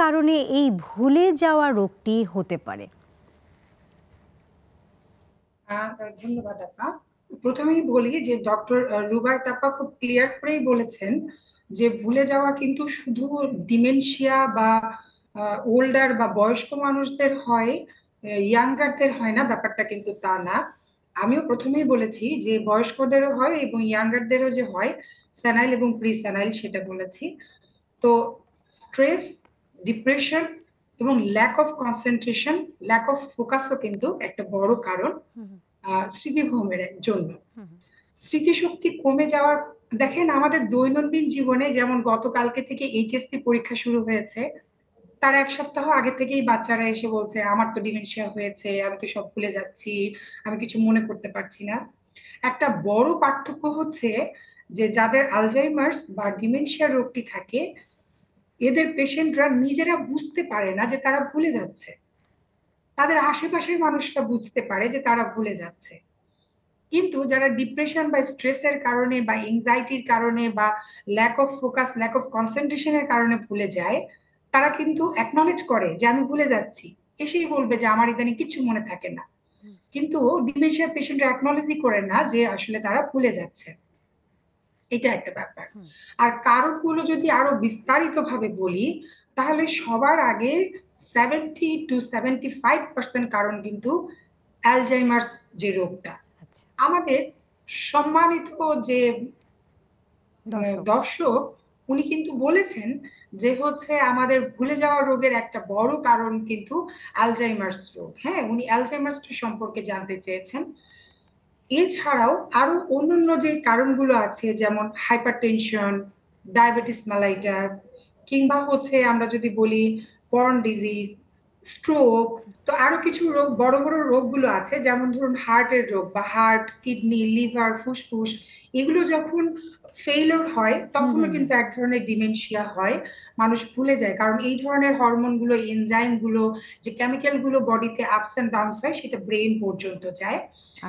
কারণে এই ভুলে যাওয়া রোগটি হতে পারে ধন্যবাদ আপা প্রথমেই বলি যে ডক্টর রুবাই তাপা খুব ক্লিয়ার করেই বলেছেন যে ভুলে যাওয়া কিন্তু শুধু ডিমেনশিয়া বা ওল্ডার বা বয়স্ক মানুষদের হয় ইয়াঙ্গারদের হয় না ব্যাপারটা কিন্তু তা না আমিও প্রথমেই বলেছি যে বয়স্কদেরও হয় এবং ইয়াঙ্গারদেরও যে হয় স্যানাইল এবং প্রি স্যানাইল সেটা বলেছি তো স্ট্রেস ডিপ্রেশন এবং lack of concentration lack of ফোকাসও কিন্তু একটা বড় কারণ স্মৃতিভ্রমের জন্য স্মৃতিশক্তি কমে যাওয়ার দেখেন আমাদের দৈনন্দিন জীবনে যেমন গতকালকে থেকে এইচএসসি পরীক্ষা শুরু হয়েছে তার এক সপ্তাহ আগে থেকেই বাচ্চারা এসে বলছে আমার তো ডিমেনশিয়া হয়েছে আমি তো সব ভুলে যাচ্ছি আমি কিছু মনে করতে পারছি না একটা বড় পার্থক্য হচ্ছে যে যাদের আলজাইমার্স বা ডিমেনশিয়া রোগটি থাকে এদের পেশেন্টরা নিজেরা বুঝতে পারে না যে তারা ভুলে যাচ্ছে তাদের আশেপাশের মানুষরা বুঝতে পারে যে তারা ভুলে যাচ্ছে কিন্তু যারা ডিপ্রেশন বা স্ট্রেসের কারণে বা এংজাইটির কারণে বা lack of focus lack of কনসেন্ট্রেশনের কারণে ভুলে যায় তারা কিন্তু অ্যাকনলেজ করে যে আমি ভুলে যাচ্ছি এসেই বলবে যে আমার ইদানি কিছু মনে থাকে না কিন্তু ডিমেনশিয়া পেশেন্টরা অ্যাকনলেজই করে না যে আসলে তারা ভুলে যাচ্ছে এটা একটা ব্যাপার আর কারণগুলো যদি আরো বিস্তারিত ভাবে বলি তাহলে সবার আগে seventy two seventy five percent কারণ কিন্তু অ্যালজাইমার্স যে রোগটা আচ্ছা। আমাদের সম্মানিত যে দর্শক উনি কিন্তু বলেছেন যে হচ্ছে আমাদের ভুলে যাওয়া রোগের একটা বড় কারণ কিন্তু অ্যালজাইমার্স রোগ হ্যাঁ উনি অ্যালজাইমার্স সম্পর্কে জানতে চেয়েছেন এছাড়াও আরো অন্যান্য যে কারণগুলো আছে যেমন হাইপার টেনশন ডায়াবেটিস মালাইটাস কিংবা হচ্ছে আমরা যদি বলি বর্ন ডিজিজ স্ট্রোক তো আরো কিছু রোগ বড় বড় রোগগুলো আছে যেমন ধরুন হার্টের রোগ বা হার্ট কিডনি লিভার ফুসফুস এগুলো যখন ফেইলর হয় তখনও কিন্তু এক ধরনের ডিমেনশিয়া হয় মানুষ ভুলে যায় কারণ এই ধরনের হরমোনগুলো এনজাইমগুলো যে কেমিক্যালগুলো বডিতে আপস অ্যান্ড ডাউনস হয় সেটা ব্রেন পর্যন্ত যায়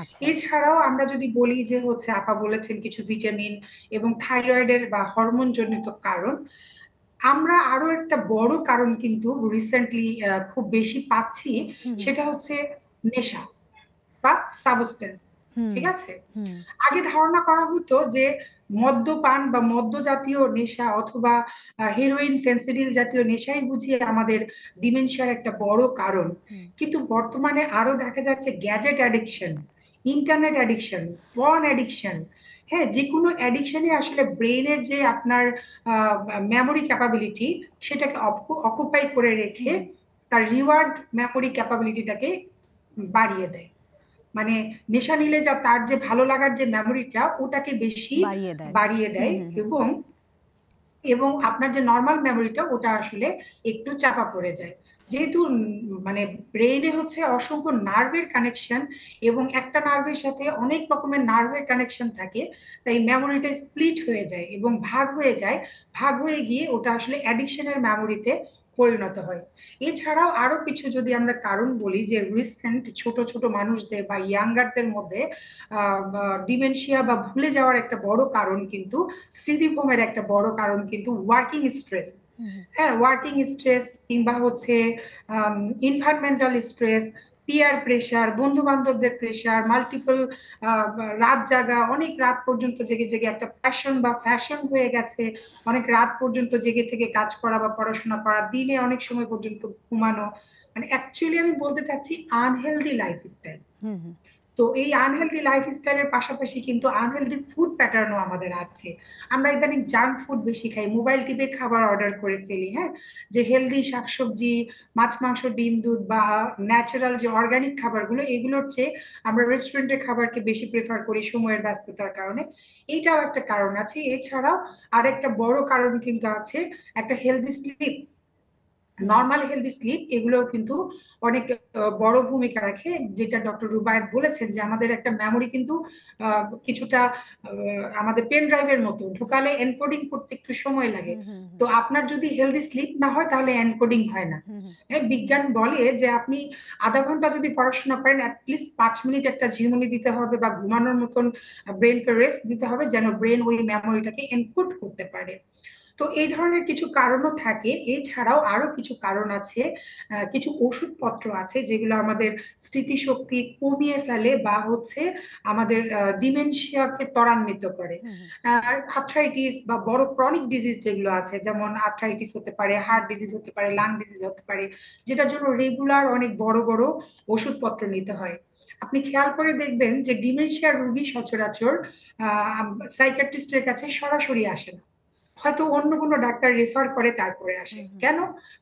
আচ্ছা। এছাড়াও আমরা যদি বলি যে হচ্ছে আপা বলেছেন কিছু ভিটামিন এবং থাইরয়েডের বা হরমোন জনিত কারণ আমরা আরো একটা বড় কারণ কিন্তু রিসেন্টলি খুব বেশি পাচ্ছি সেটা হচ্ছে নেশা বা সাবস্টেন্স ঠিক আছে আগে ধারণা করা হতো যে মদ্যপান বা মদ্য জাতীয় নেশা অথবা হেরোইন ফেন্সিডিল জাতীয় নেশাই বুঝিয়ে আমাদের ডিমেনশিয়ার একটা বড় কারণ কিন্তু বর্তমানে আরো দেখা যাচ্ছে gadget addiction internet addiction porn addiction হ্যাঁ যে কোনো অ্যাডিকশনে আসলে ব্রেনের যে আপনার মেমোরি ক্যাপাবিলিটি সেটাকে অকুপাই করে রেখে তার রিওয়ার্ড মেমোরি ক্যাপাবিলিটিটাকে বাড়িয়ে দেয় মানে নেশা নিলে যা তার যে ভালো লাগার যে মেমোরিটা ওটাকে বেশি বাড়িয়ে দেয় এবং এবং আপনার যে নর্মাল মেমোরিটা ওটা আসলে একটু চাপা পড়ে যায় যেহেতু মানে ব্রেইনে হচ্ছে অসংখ্য নার্ভের কানেকশন এবং একটা নার্ভের সাথে অনেক রকমের নার্ভের কানেকশন থাকে তাই মেমোরিটা স্প্লিট হয়ে যায় এবং ভাগ হয়ে যায় ভাগ হয়ে গিয়ে ওটা আসলে অ্যাডিকশনের মেমোরিতে পরিণত হয় এছাড়াও আরো কিছু যদি আমরা কারণ বলি যে রিসেন্ট ছোট ছোট মানুষদের বা ইয়াঙ্গারদের মধ্যে ডিমেনশিয়া বা ভুলে যাওয়ার একটা বড় কারণ কিন্তু স্মৃতিভ্রমের একটা বড় কারণ কিন্তু ওয়ার্কিং স্ট্রেস হ্যাঁ ওয়ার্কিং স্ট্রেস কিংবা হচ্ছে ইনভারমেন্টাল স্ট্রেস পিয়ার প্রেশার বন্ধু বান্ধবদের প্রেশার মাল্টিপল রাত জাগা অনেক রাত পর্যন্ত জেগে জেগে একটা প্যাশন বা ফ্যাশন হয়ে গেছে অনেক রাত পর্যন্ত জেগে থেকে কাজ করা বা পড়াশোনা করা দিনে অনেক সময় পর্যন্ত ঘুমানো মানে অ্যাকচুয়ালি আমি বলতে চাচ্ছি আনহেলদি লাইফস্টাইল তো এই আনহেলদি লাইফস্টাইলের পাশাপাশি কিন্তু আনহেলদি ফুড প্যাটার্নও আমাদের আছে আমরা ইদানিং জাঙ্ক ফুড বেশি খাই মোবাইল টিপে খাবার অর্ডার করে ফেলি হ্যাঁ যে হেলদি শাকসবজি মাছ মাংস ডিম দুধ বা ন্যাচারাল যে অর্গানিক খাবারগুলো এগুলোর চেয়ে আমরা রেস্টুরেন্টের খাবারকে বেশি প্রেফার করি সময়ের ব্যস্ততার কারণে এইটাও একটা কারণ আছে এছাড়াও আরেকটা বড় কারণ কিন্তু আছে একটা healthy sleep normal healthy sleep এগুলো কিন্তু অনেক বড় ভূমিকা রাখে যেটা ডক্টর রুবায়ত বলেছেন যে আমাদের একটা মেমোরি কিন্তু কিছুটা আমাদের পেন ড্রাইভের মতো ঢোকালে এনকোডিং করতে একটু সময় লাগে তো আপনার যদি হেলদি স্লিপ না হয় তাহলে এনকোডিং হয় না হ্যাঁ বিজ্ঞান বলে যে আপনি আধা ঘন্টা যদি পড়াশোনা করেন অ্যাটলিস্ট পাঁচ মিনিট একটা ঝিমুনি দিতে হবে বা ঘুমানোর মতন ব্রেনকে রেস্ট দিতে হবে যেন ব্রেন ওই মেমোরিটাকে এনকোড করতে পারে তো এই ধরনের কিছু কারণও থাকে এছাড়াও আরো কিছু কারণ আছে কিছু ওষুধপত্র আছে যেগুলো আমাদের স্মৃতিশক্তি কমিয়ে ফেলে বা হচ্ছে আমাদের ডিমেনশিয়াকে ত্বরান্বিত করে আর্থ্রাইটিস বা বড় ক্রনিক ডিজিজ যেগুলো আছে যেমন আর্থ্রাইটিস হতে পারে হার্ট ডিজিজ হতে পারে লাং ডিজিজ হতে পারে যেটার জন্য রেগুলার অনেক বড় বড় ওষুধপত্র নিতে হয় আপনি খেয়াল করে দেখবেন যে ডিমেনশিয়া রুগী সচরাচর সাইকাট্রিস্টের কাছে সরাসরি আসে না হয়তো অন্য কোনো ডাক্তার রেফার করে তারপরে আসে কেন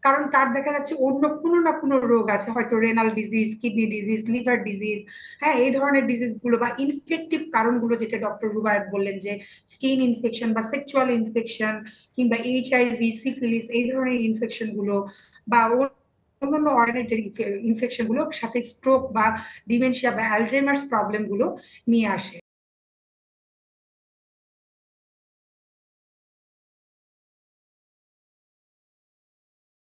কারণ তার দেখা যাচ্ছে অন্য কোনো না কোনো রোগ আছে হয়তো renal disease kidney disease liver disease হ্যাঁ এই ধরনের ডিজিজগুলো বা ইনফেক্টিভ কারণগুলো যেটা ডক্টর রুবায়ত বললেন যে স্কিন ইনফেকশন বা সেক্সুয়াল ইনফেকশন কিংবা এইচআইভি সিফিলিস এই ধরনের ইনফেকশনগুলো বা অন্যান্য অর্গানেটের ইনফেকশনগুলো সাথে স্ট্রোক বা ডিমেনশিয়া বা অ্যালজেমার্স প্রবলেমগুলো নিয়ে আসে